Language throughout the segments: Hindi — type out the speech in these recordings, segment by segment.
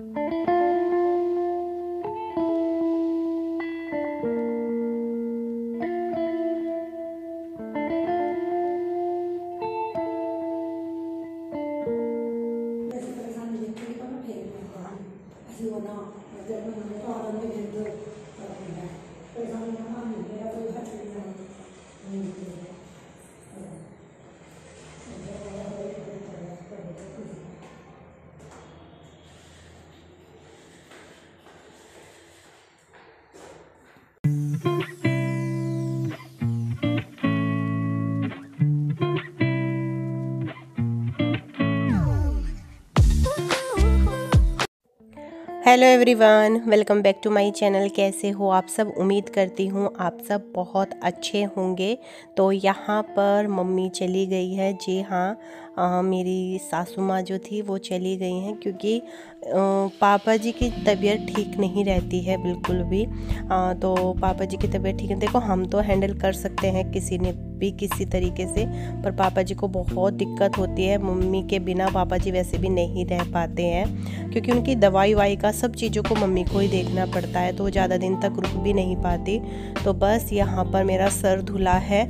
Thank you. Hello everyone welcome back to my channel कैसे हो आप सब उम्मीद करती हूँ आप सब बहुत अच्छे होंगे तो यहाँ पर मम्मी चली गई है जी हाँ आ, मेरी सासू माँ जो थी वो चली गई हैं क्योंकि आ, पापा जी की तबीयत ठीक नहीं रहती है बिल्कुल भी आ, तो पापा जी की तबीयत ठीक है देखो हम तो हैंडल कर सकते हैं किसी ने भी किसी तरीके से पर पापा जी को बहुत दिक्कत होती है मम्मी के बिना पापा जी वैसे भी नहीं रह पाते हैं क्योंकि उनकी दवाई वाई का सब चीज़ों को मम्मी को ही देखना पड़ता है तो ज़्यादा दिन तक रुक भी नहीं पाती तो बस यहाँ पर मेरा सर धुला है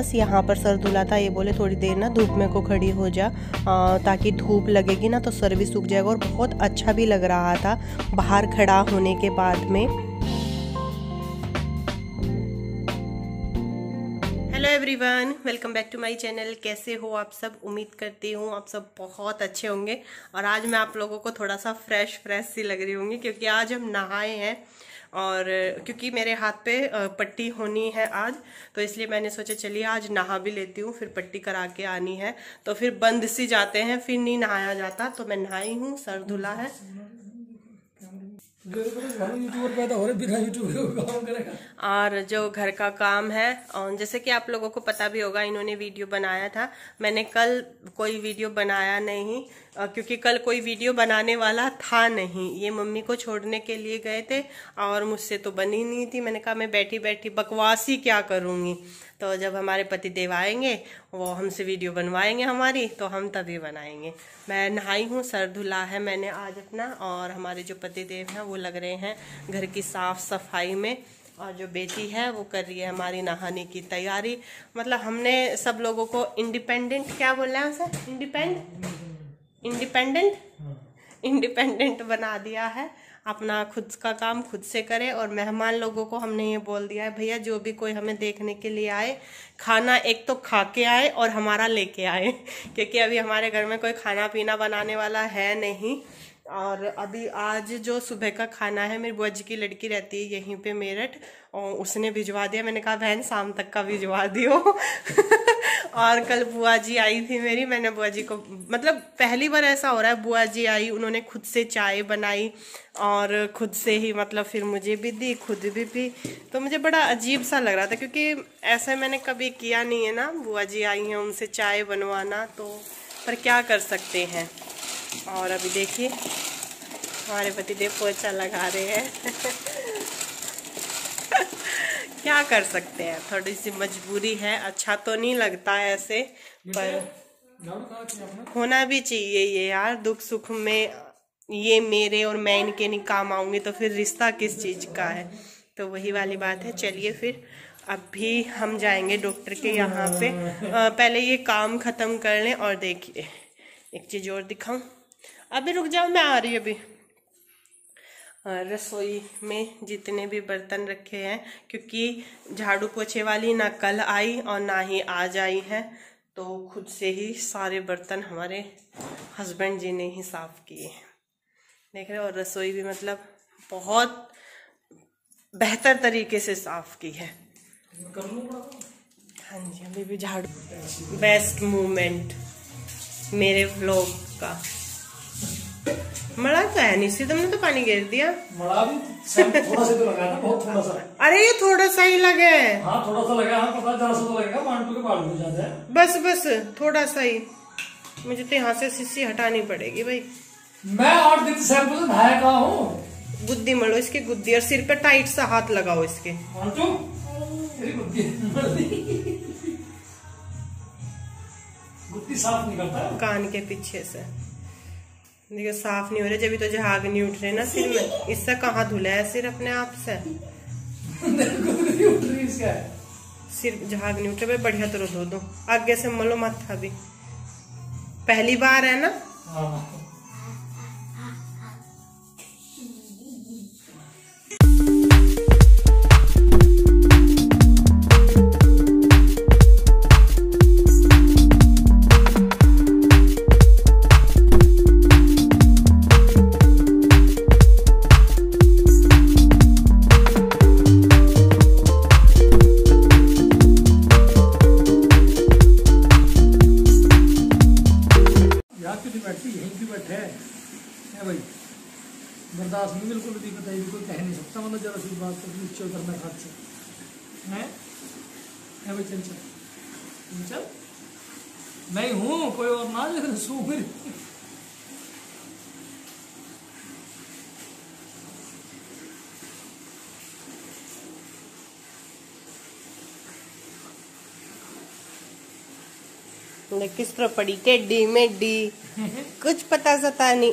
बस यहाँ पर सर धुला था ये बोले थोड़ी देर ना धूप में को खड़ी हो जा आ, ताकि धूप लगेगी ना तो सर भी सूख जाएगा और बहुत अच्छा भी लग रहा था बाहर खड़ा होने के बाद में hello everyone welcome back to my channel कैसे हो आप सब उम्मीद करती हूँ आप सब बहुत अच्छे होंगे और आज मैं आप लोगों को थोड़ा सा फ्रेश फ्रेश सी लग रही होंगी क्योंकि आज हम नहाए हैं और क्योंकि मेरे हाथ पे पट्टी होनी है आज तो इसलिए मैंने सोचा चलिए आज नहा भी लेती हूँ फिर पट्टी करा के आनी है तो फिर बंद सी जाते हैं फिर नहीं नहाया जाता तो मैं नहाई हूँ सर धुला है और जो घर का काम है जैसे कि आप लोगों को पता भी होगा इन्होंने वीडियो बनाया था मैंने कल कोई वीडियो बनाया नहीं क्योंकि कल कोई वीडियो बनाने वाला था नहीं ये मम्मी को छोड़ने के लिए गए थे और मुझसे तो बनी नहीं थी मैंने कहा मैं बैठी बैठी बकवासी क्या करूँगी तो जब हमारे पति देव आएंगे वो हमसे वीडियो बनवाएंगे हमारी तो हम तभी बनाएंगे मैं नहाई हूँ सर धुला है मैंने आज अपना और हमारे जो पति देव हैं वो लग रहे हैं घर की साफ़ सफाई में और जो बेटी है वो कर रही है हमारी नहाने की तैयारी मतलब हमने सब लोगों को इंडिपेंडेंट क्या बोल रहे हैं सर इंडिपेंड इंडिपेंडेंट इंडिपेंडेंट बना दिया है अपना खुद का काम खुद से करें और मेहमान लोगों को हमने ये बोल दिया है भैया जो भी कोई हमें देखने के लिए आए खाना एक तो खा के आए और हमारा लेके आए क्योंकि अभी हमारे घर में कोई खाना पीना बनाने वाला है नहीं और अभी आज जो सुबह का खाना है मेरी बुआ जी की लड़की रहती है यहीं पे मेरठ और उसने भिजवा दिया मैंने कहा बहन शाम तक का भिजवा दियो और कल बुआ जी आई थी मेरी मैंने बुआ जी को मतलब पहली बार ऐसा हो रहा है बुआ जी आई उन्होंने खुद से चाय बनाई और खुद से ही मतलब फिर मुझे भी दी खुद भी पी तो मुझे बड़ा अजीब सा लग रहा था क्योंकि ऐसा मैंने कभी किया नहीं है ना बुआ जी आई हैं उनसे चाय बनवाना तो पर क्या कर सकते हैं और अभी देखिए हमारे पति देव पोछा लगा रहे हैं क्या कर सकते हैं थोड़ी सी मजबूरी है अच्छा तो नहीं लगता है ऐसे पर होना भी चाहिए ये यार दुख सुख में ये मेरे और मैं इनके नहीं काम आऊंगी तो फिर रिश्ता किस चीज़ का है तो वही वाली बात है चलिए फिर अभी हम जाएंगे डॉक्टर के यहाँ पे आ, पहले ये काम ख़त्म कर लें और देखिए एक चीज़ और दिखाऊं अभी रुक जाओ मैं आ रही हूँ अभी रसोई में जितने भी बर्तन रखे हैं क्योंकि झाड़ू पोछे वाली ना कल आई और ना ही आज आई है तो खुद से ही सारे बर्तन हमारे हस्बैंड जी ने ही साफ़ किए हैं देख रहे और रसोई भी मतलब बहुत बेहतर तरीके से साफ़ की है हाँ जी अभी भी झाड़ू बेस्ट मोमेंट मेरे व्लॉग का मड़ा तो है नहीं सी तुमने तो पानी गिर दिया मड़ा भी थोड़ा सा तो लगा ना बहुत थोड़ा सा अरे ये थोड़ा सा ही लगे हाँ थोड़ा सा लगा हाँ पता जरा सा तो लगेगा मांटू के बाल में जाता है बस बस थोड़ा सा ही मुझे तो यहाँ से सीसी हटानी पड़ेगी भाई मैं आठ दिन शैम्पू से नहाया का हूँ गुद्दी मलो इसके गुद्दी और सिर पे टाइट सा हाथ लगाओ इसके गुद्दी साफ निकलता है कान के पीछे से देखो साफ नहीं हो रहे जब तो जहाग नहीं उठ रहे ना सिर में इससे कहाँ धुला है सिर अपने आप से सिर जहाग नहीं उठ रहे बढ़िया तरह तो धो दो आगे से मलो माथा भी पहली बार है ना हाँ। है चंचल चंचल मैं हूं कोई और ना लेकिन सूर किस तरह पड़ी टेडी मेडी कुछ पता सता नहीं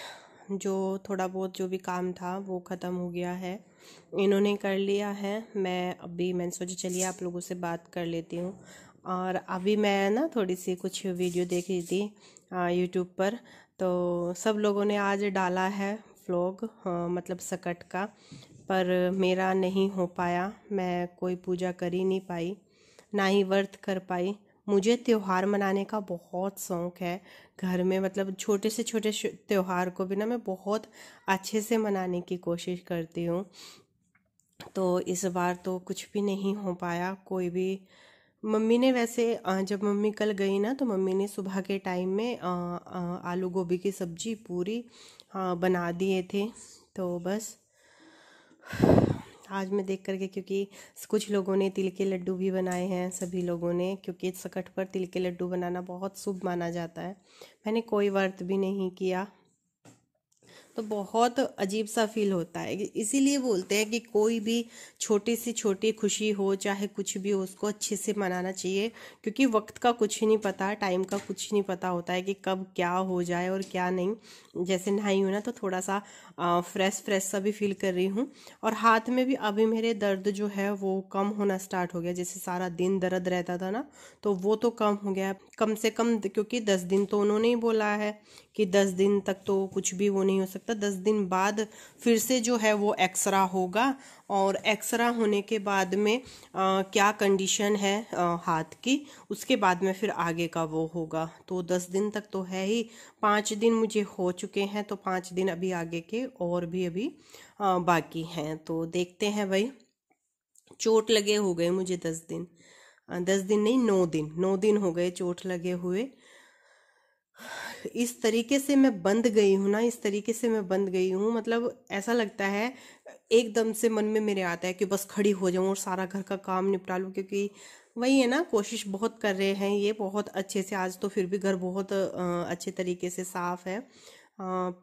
जो थोड़ा बहुत जो भी काम था वो ख़त्म हो गया है इन्होंने कर लिया है मैं अभी मैंने सोचा चलिए आप लोगों से बात कर लेती हूँ और अभी मैं ना थोड़ी सी कुछ वीडियो देख रही थी यूट्यूब पर तो सब लोगों ने आज डाला है फ्लॉग मतलब सकट का पर मेरा नहीं हो पाया मैं कोई पूजा कर ही नहीं पाई ना ही वर्थ कर पाई मुझे त्यौहार मनाने का बहुत शौक़ है घर में मतलब छोटे से छोटे त्यौहार को भी ना मैं बहुत अच्छे से मनाने की कोशिश करती हूँ तो इस बार तो कुछ भी नहीं हो पाया कोई भी मम्मी ने वैसे जब मम्मी कल गई ना तो मम्मी ने सुबह के टाइम में आलू गोभी की सब्जी पूरी बना दिए थे तो बस आज मैं देख करके क्योंकि कुछ लोगों ने तिल के लड्डू भी बनाए हैं सभी लोगों ने क्योंकि सकट पर तिल के लड्डू बनाना बहुत शुभ माना जाता है मैंने कोई व्रत भी नहीं किया तो बहुत अजीब सा फील होता है इसीलिए बोलते हैं कि कोई भी छोटी सी छोटी खुशी हो चाहे कुछ भी हो उसको अच्छे से मनाना चाहिए क्योंकि वक्त का कुछ ही नहीं पता टाइम का कुछ नहीं पता होता है कि कब क्या हो जाए और क्या नहीं जैसे नहाई हो ना तो थोड़ा सा फ्रेश फ्रेश सा भी फील कर रही हूँ और हाथ में भी अभी मेरे दर्द जो है वो कम होना स्टार्ट हो गया जैसे सारा दिन दर्द रहता था ना तो वो तो कम हो गया कम से कम क्योंकि दस दिन तो उन्होंने ही बोला है कि दस दिन तक तो कुछ भी वो नहीं हो सकता दस दिन बाद फिर से जो है वो एक्सरा होगा और एक्सरा होने के बाद में आ, क्या कंडीशन है आ, हाथ की उसके बाद में फिर आगे का वो होगा तो दस दिन तक तो है ही पाँच दिन मुझे हो चुके हैं तो पाँच दिन अभी आगे के और भी अभी आ, बाकी हैं तो देखते हैं भाई चोट लगे हो गए मुझे दस दिन दस दिन नहीं नौ दिन नौ दिन हो गए चोट लगे हुए इस तरीके से मैं बंद गई हूँ ना इस तरीके से मैं बंद गई हूँ मतलब ऐसा लगता है एकदम से मन में मेरे आता है कि बस खड़ी हो जाऊँ और सारा घर का काम निपटा लूँ क्योंकि वही है ना कोशिश बहुत कर रहे हैं ये बहुत अच्छे से आज तो फिर भी घर बहुत अच्छे तरीके से साफ है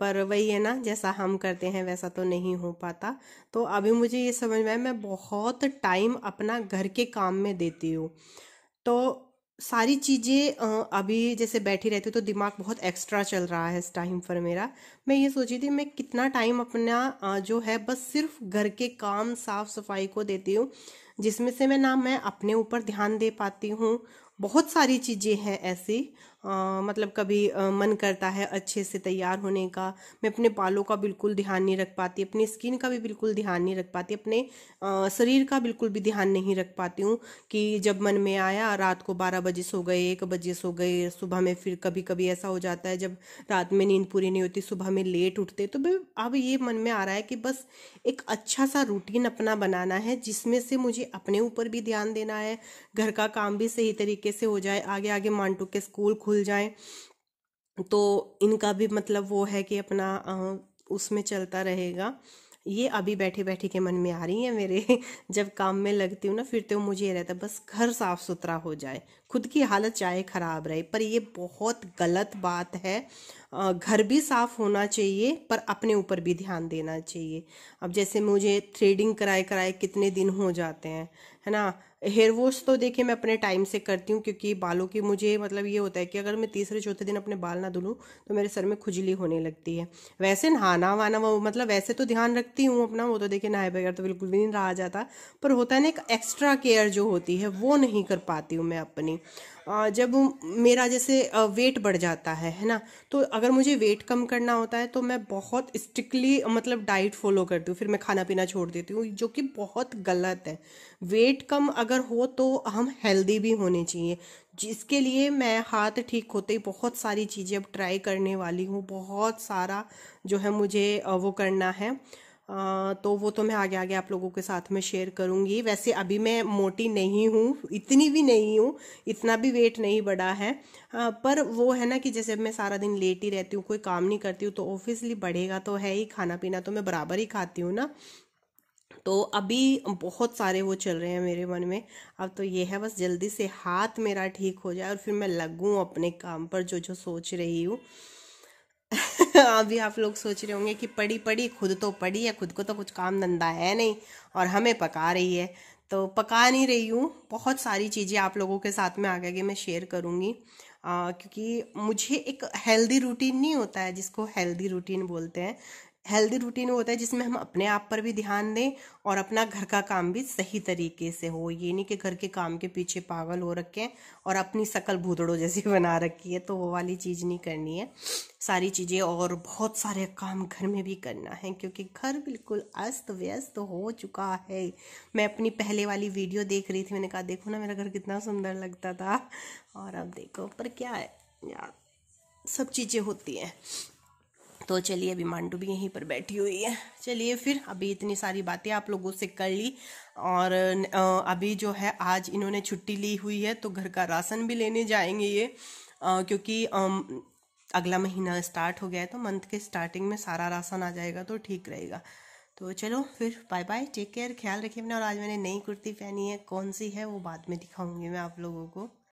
पर वही है ना जैसा हम करते हैं वैसा तो नहीं हो पाता तो अभी मुझे ये समझ में आया मैं बहुत टाइम अपना घर के काम में देती हूँ तो सारी चीज़ें अभी जैसे बैठी रहती तो दिमाग बहुत एक्स्ट्रा चल रहा है इस टाइम पर मेरा मैं ये सोची थी मैं कितना टाइम अपना जो है बस सिर्फ घर के काम साफ सफाई को देती हूँ जिसमें से मैं ना मैं अपने ऊपर ध्यान दे पाती हूँ बहुत सारी चीज़ें हैं ऐसी आ, मतलब कभी आ, मन करता है अच्छे से तैयार होने का मैं अपने बालों का बिल्कुल ध्यान नहीं रख पाती अपनी स्किन का भी बिल्कुल ध्यान नहीं रख पाती अपने आ, शरीर का बिल्कुल भी ध्यान नहीं रख पाती हूँ कि जब मन में आया रात को बारह बजे सो गए एक बजे सो गए सुबह में फिर कभी कभी ऐसा हो जाता है जब रात में नींद पूरी नहीं होती सुबह में लेट उठते तो अब ये मन में आ रहा है कि बस एक अच्छा सा रूटीन अपना बनाना है जिसमें से मुझे अपने ऊपर भी ध्यान देना है घर का काम भी सही तरीके तरीके से हो जाए आगे आगे मांटू के स्कूल खुल जाए तो इनका भी मतलब वो है कि अपना उसमें चलता रहेगा ये अभी बैठे बैठे के मन में आ रही है मेरे जब काम में लगती हूँ ना फिर तो मुझे ये रहता है बस घर साफ सुथरा हो जाए खुद की हालत चाहे ख़राब रहे पर ये बहुत गलत बात है घर भी साफ होना चाहिए पर अपने ऊपर भी ध्यान देना चाहिए अब जैसे मुझे थ्रेडिंग कराए कराए कितने दिन हो जाते हैं है ना हेयर वॉश तो देखिए मैं अपने टाइम से करती हूँ क्योंकि बालों की मुझे मतलब ये होता है कि अगर मैं तीसरे चौथे दिन अपने बाल ना धुलूँ तो मेरे सर में खुजली होने लगती है वैसे नहाना वाना वो मतलब वैसे तो ध्यान रखती हूँ अपना वो तो देखिए नहाए बगैर तो बिल्कुल भी नहीं रहा जाता पर होता है ना एक एक्स्ट्रा केयर जो होती है वो नहीं कर पाती हूँ मैं अपनी हैं जब मेरा जैसे वेट बढ़ जाता है है ना तो अगर मुझे वेट कम करना होता है तो मैं बहुत स्ट्रिक्टली मतलब डाइट फॉलो करती हूँ फिर मैं खाना पीना छोड़ देती हूँ जो कि बहुत गलत है वेट कम अगर हो तो हम हेल्दी भी होने चाहिए जिसके लिए मैं हाथ ठीक होते ही बहुत सारी चीज़ें अब ट्राई करने वाली हूँ बहुत सारा जो है मुझे वो करना है तो वो तो मैं आगे आगे आप लोगों के साथ में शेयर करूंगी वैसे अभी मैं मोटी नहीं हूँ इतनी भी नहीं हूँ इतना भी वेट नहीं बढ़ा है पर वो है ना कि जैसे मैं सारा दिन लेट ही रहती हूँ कोई काम नहीं करती हूँ तो ऑब्वियसली बढ़ेगा तो है ही खाना पीना तो मैं बराबर ही खाती हूँ ना तो अभी बहुत सारे वो चल रहे हैं मेरे मन में अब तो ये है बस जल्दी से हाथ मेरा ठीक हो जाए और फिर मैं लगूँ अपने काम पर जो जो सोच रही हूँ अभी आप लोग सोच रहे होंगे कि पड़ी पड़ी खुद तो पड़ी है खुद को तो कुछ काम धंधा है नहीं और हमें पका रही है तो पका नहीं रही हूँ बहुत सारी चीज़ें आप लोगों के साथ में आगे कि मैं शेयर करूँगी क्योंकि मुझे एक हेल्दी रूटीन नहीं होता है जिसको हेल्दी रूटीन बोलते हैं हेल्दी रूटीन होता है जिसमें हम अपने आप पर भी ध्यान दें और अपना घर का काम भी सही तरीके से हो ये नहीं कि घर के काम के पीछे पागल हो रखें और अपनी शकल भूतड़ो जैसी बना रखी है तो वो वाली चीज़ नहीं करनी है सारी चीज़ें और बहुत सारे काम घर में भी करना है क्योंकि घर बिल्कुल अस्त व्यस्त हो चुका है मैं अपनी पहले वाली वीडियो देख रही थी मैंने कहा देखो ना मेरा घर कितना सुंदर लगता था और अब देखो पर क्या है यार सब चीज़ें होती हैं तो चलिए अभी मांडू भी यहीं पर बैठी हुई है चलिए फिर अभी इतनी सारी बातें आप लोगों से कर ली और अभी जो है आज इन्होंने छुट्टी ली हुई है तो घर का राशन भी लेने जाएंगे ये क्योंकि अगला महीना स्टार्ट हो गया है तो मंथ के स्टार्टिंग में सारा राशन आ जाएगा तो ठीक रहेगा तो चलो फिर बाय बाय टेक केयर ख्याल रखिए अपना और आज मैंने नई कुर्ती पहनी है कौन सी है वो बाद में दिखाऊंगी मैं आप लोगों को